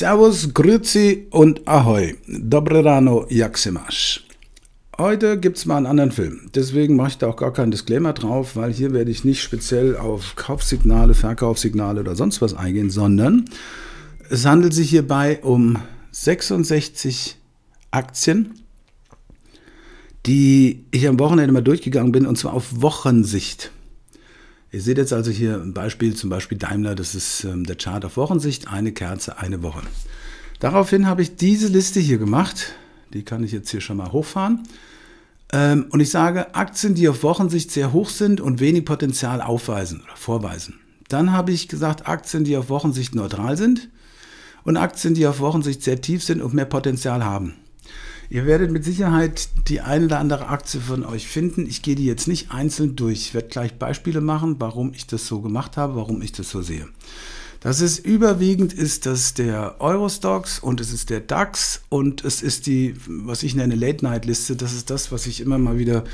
Servus, Grüezi und Ahoi. Dobre rano, jak Heute gibt es mal einen anderen Film. Deswegen mache ich da auch gar keinen Disclaimer drauf, weil hier werde ich nicht speziell auf Kaufsignale, Verkaufssignale oder sonst was eingehen, sondern es handelt sich hierbei um 66 Aktien, die ich am Wochenende mal durchgegangen bin und zwar auf Wochensicht. Ihr seht jetzt also hier ein Beispiel, zum Beispiel Daimler, das ist ähm, der Chart auf Wochensicht, eine Kerze, eine Woche. Daraufhin habe ich diese Liste hier gemacht, die kann ich jetzt hier schon mal hochfahren. Ähm, und ich sage, Aktien, die auf Wochensicht sehr hoch sind und wenig Potenzial aufweisen oder vorweisen. Dann habe ich gesagt, Aktien, die auf Wochensicht neutral sind und Aktien, die auf Wochensicht sehr tief sind und mehr Potenzial haben. Ihr werdet mit Sicherheit die eine oder andere Aktie von euch finden. Ich gehe die jetzt nicht einzeln durch. Ich werde gleich Beispiele machen, warum ich das so gemacht habe, warum ich das so sehe. Das ist überwiegend ist das der Eurostox und es ist der DAX und es ist die, was ich nenne, Late-Night-Liste. Das ist das, was sich immer mal wieder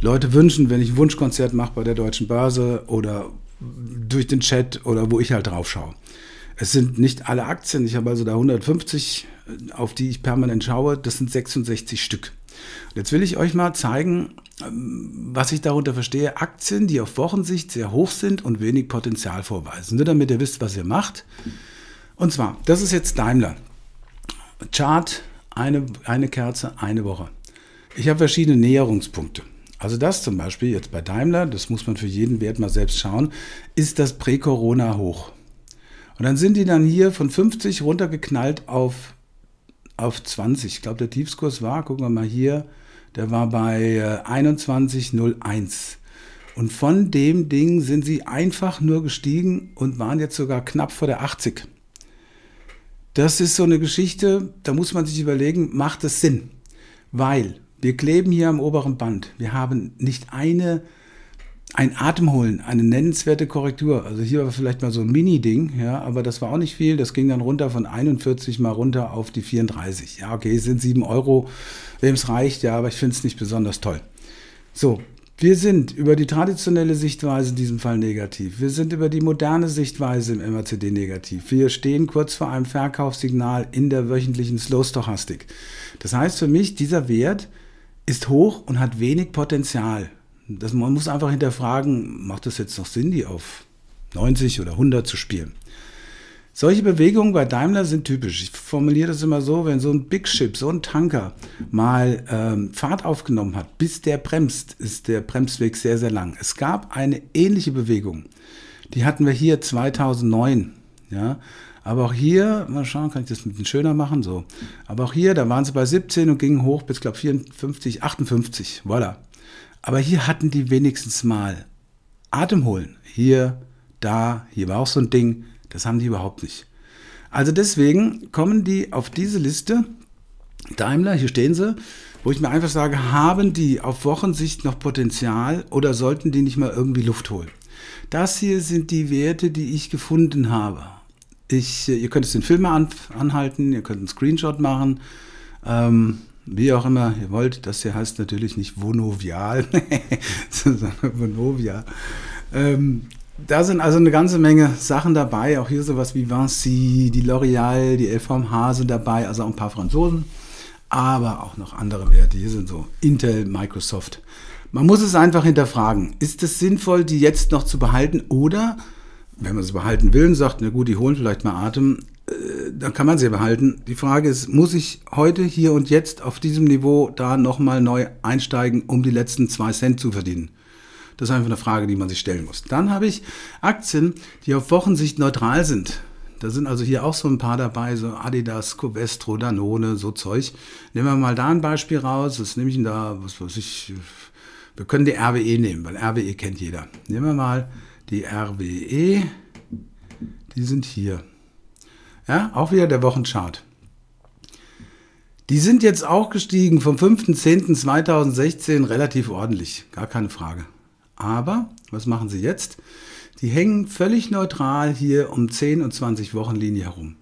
Leute wünschen, wenn ich ein Wunschkonzert mache bei der Deutschen Börse oder durch den Chat oder wo ich halt drauf schaue. Es sind nicht alle Aktien. Ich habe also da 150, äh, auf die ich permanent schaue. Das sind 66 Stück. Und jetzt will ich euch mal zeigen, ähm, was ich darunter verstehe. Aktien, die auf Wochensicht sehr hoch sind und wenig Potenzial vorweisen. Nur damit ihr wisst, was ihr macht. Und zwar, das ist jetzt Daimler. Chart, eine, eine Kerze, eine Woche. Ich habe verschiedene Näherungspunkte. Also das zum Beispiel jetzt bei Daimler, das muss man für jeden Wert mal selbst schauen, ist das Prä-Corona hoch. Und dann sind die dann hier von 50 runtergeknallt auf, auf 20. Ich glaube, der Tiefskurs war, gucken wir mal hier, der war bei 21,01. Äh, und von dem Ding sind sie einfach nur gestiegen und waren jetzt sogar knapp vor der 80. Das ist so eine Geschichte, da muss man sich überlegen, macht das Sinn? Weil wir kleben hier am oberen Band. Wir haben nicht eine ein Atemholen, eine nennenswerte Korrektur. Also hier war vielleicht mal so ein Mini-Ding, ja, aber das war auch nicht viel. Das ging dann runter von 41 mal runter auf die 34. Ja, okay, sind 7 Euro, wem es reicht, ja, aber ich finde es nicht besonders toll. So, wir sind über die traditionelle Sichtweise in diesem Fall negativ. Wir sind über die moderne Sichtweise im MACD negativ. Wir stehen kurz vor einem Verkaufssignal in der wöchentlichen Slow-Stochastik. Das heißt für mich, dieser Wert ist hoch und hat wenig Potenzial. Das, man muss einfach hinterfragen, macht es jetzt noch Sinn, die auf 90 oder 100 zu spielen? Solche Bewegungen bei Daimler sind typisch. Ich formuliere das immer so, wenn so ein Big Ship, so ein Tanker mal ähm, Fahrt aufgenommen hat, bis der bremst, ist der Bremsweg sehr, sehr lang. Es gab eine ähnliche Bewegung. Die hatten wir hier 2009. Ja, aber auch hier, mal schauen, kann ich das ein bisschen schöner machen, so. Aber auch hier, da waren sie bei 17 und gingen hoch bis, glaube 54, 58, voilà. Aber hier hatten die wenigstens mal Atem holen. Hier, da, hier war auch so ein Ding. Das haben die überhaupt nicht. Also deswegen kommen die auf diese Liste. Daimler, hier stehen sie, wo ich mir einfach sage, haben die auf Wochensicht noch Potenzial oder sollten die nicht mal irgendwie Luft holen? Das hier sind die Werte, die ich gefunden habe. Ich, ihr könnt es den Film an, anhalten, ihr könnt einen Screenshot machen. Ähm, wie auch immer ihr wollt. Das hier heißt natürlich nicht Vonovial, sondern Vonovia. Ähm, da sind also eine ganze Menge Sachen dabei. Auch hier sowas wie Vinci, die L'Oreal, die LVMH sind dabei, also auch ein paar Franzosen. Aber auch noch andere Werte. Hier sind so Intel, Microsoft. Man muss es einfach hinterfragen. Ist es sinnvoll, die jetzt noch zu behalten oder wenn man es behalten will sagt, na gut, die holen vielleicht mal Atem, äh, dann kann man sie behalten. Die Frage ist, muss ich heute, hier und jetzt auf diesem Niveau da nochmal neu einsteigen, um die letzten zwei Cent zu verdienen? Das ist einfach eine Frage, die man sich stellen muss. Dann habe ich Aktien, die auf Wochensicht neutral sind. Da sind also hier auch so ein paar dabei, so Adidas, Covestro, Danone, so Zeug. Nehmen wir mal da ein Beispiel raus. Das nehme ich denn da? Was weiß ich? Wir können die RWE nehmen, weil RWE kennt jeder. Nehmen wir mal die RWE, die sind hier. Ja, auch wieder der Wochenchart. Die sind jetzt auch gestiegen vom 5.10.2016 relativ ordentlich, gar keine Frage. Aber was machen sie jetzt? Die hängen völlig neutral hier um 10 und 20 Wochenlinie herum.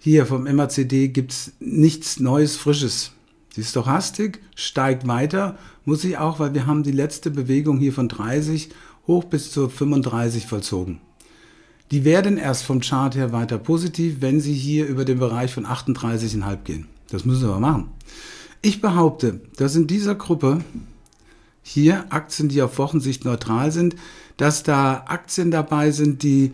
Hier vom MACD gibt es nichts Neues, Frisches. Die Stochastik steigt weiter, muss ich auch, weil wir haben die letzte Bewegung hier von 30 hoch bis zu 35 vollzogen. Die werden erst vom Chart her weiter positiv, wenn sie hier über den Bereich von 38,5 gehen. Das müssen sie aber machen. Ich behaupte, dass in dieser Gruppe hier Aktien, die auf Wochensicht neutral sind, dass da Aktien dabei sind, die,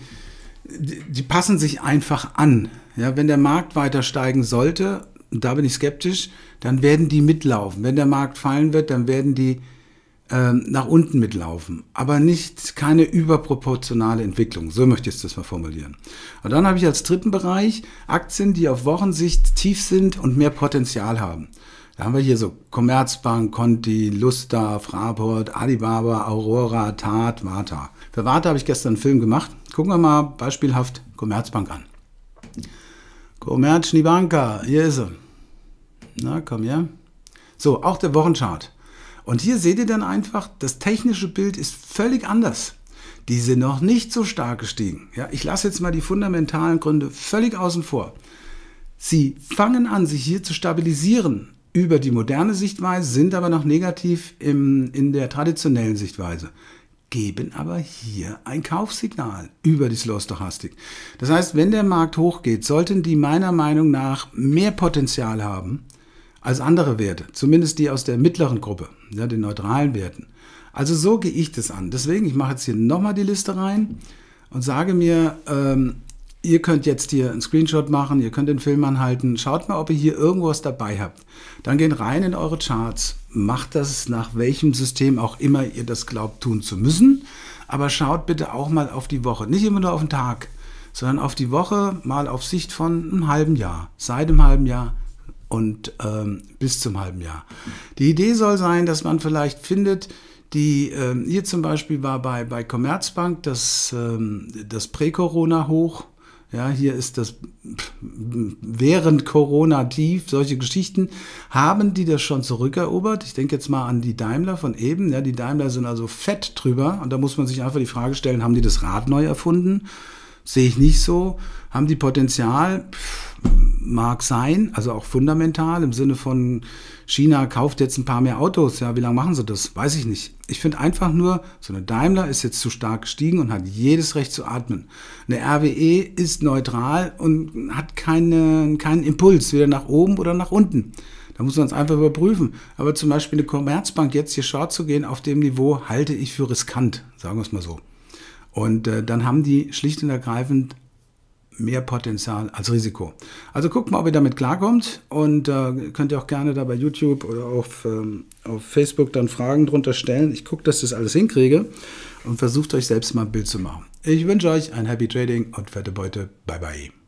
die, die passen sich einfach an. Ja, wenn der Markt weiter steigen sollte, und da bin ich skeptisch, dann werden die mitlaufen. Wenn der Markt fallen wird, dann werden die ähm, nach unten mitlaufen, aber nicht keine überproportionale Entwicklung. So möchte ich das mal formulieren. Und dann habe ich als dritten Bereich Aktien, die auf Wochensicht tief sind und mehr Potenzial haben. Da haben wir hier so Commerzbank, Conti, Lusta, Fraport, Alibaba, Aurora, Tat, Vata. Für Vata habe ich gestern einen Film gemacht. Gucken wir mal beispielhaft Commerzbank an. Commerz, Commerzbank, hier ist sie. Na, komm her. So, auch der Wochenchart. Und hier seht ihr dann einfach, das technische Bild ist völlig anders. Die sind noch nicht so stark gestiegen. Ja, ich lasse jetzt mal die fundamentalen Gründe völlig außen vor. Sie fangen an, sich hier zu stabilisieren über die moderne Sichtweise, sind aber noch negativ im, in der traditionellen Sichtweise geben aber hier ein Kaufsignal über die Slow-Stochastik. Das heißt, wenn der Markt hochgeht, sollten die meiner Meinung nach mehr Potenzial haben als andere Werte, zumindest die aus der mittleren Gruppe ja, ne, den neutralen Werten. Also so gehe ich das an. Deswegen, ich mache jetzt hier nochmal die Liste rein und sage mir, ähm, ihr könnt jetzt hier einen Screenshot machen, ihr könnt den Film anhalten, schaut mal, ob ihr hier irgendwas dabei habt. Dann geht rein in eure Charts, macht das nach welchem System auch immer ihr das glaubt tun zu müssen, aber schaut bitte auch mal auf die Woche, nicht immer nur auf den Tag, sondern auf die Woche, mal auf Sicht von einem halben Jahr, seit einem halben Jahr, und ähm, bis zum halben Jahr. Die Idee soll sein, dass man vielleicht findet, die, ähm, hier zum Beispiel war bei, bei Commerzbank das, ähm, das Prä-Corona hoch. Ja, hier ist das während Corona tief, solche Geschichten. Haben die das schon zurückerobert? Ich denke jetzt mal an die Daimler von eben. Ja, die Daimler sind also fett drüber. Und da muss man sich einfach die Frage stellen, haben die das Rad neu erfunden? Sehe ich nicht so. Haben die Potenzial? Pff, mag sein, also auch fundamental im Sinne von China kauft jetzt ein paar mehr Autos. Ja, wie lange machen sie das? Weiß ich nicht. Ich finde einfach nur, so eine Daimler ist jetzt zu stark gestiegen und hat jedes Recht zu atmen. Eine RWE ist neutral und hat keinen, keinen Impuls, weder nach oben oder nach unten. Da muss man es einfach überprüfen. Aber zum Beispiel eine Commerzbank jetzt hier short zu gehen auf dem Niveau, halte ich für riskant, sagen wir es mal so. Und äh, dann haben die schlicht und ergreifend mehr Potenzial als Risiko. Also guckt mal, ob ihr damit klarkommt und äh, könnt ihr auch gerne da bei YouTube oder auf, ähm, auf Facebook dann Fragen drunter stellen. Ich gucke, dass ich das alles hinkriege und versucht euch selbst mal ein Bild zu machen. Ich wünsche euch ein Happy Trading und fette Beute. Bye bye.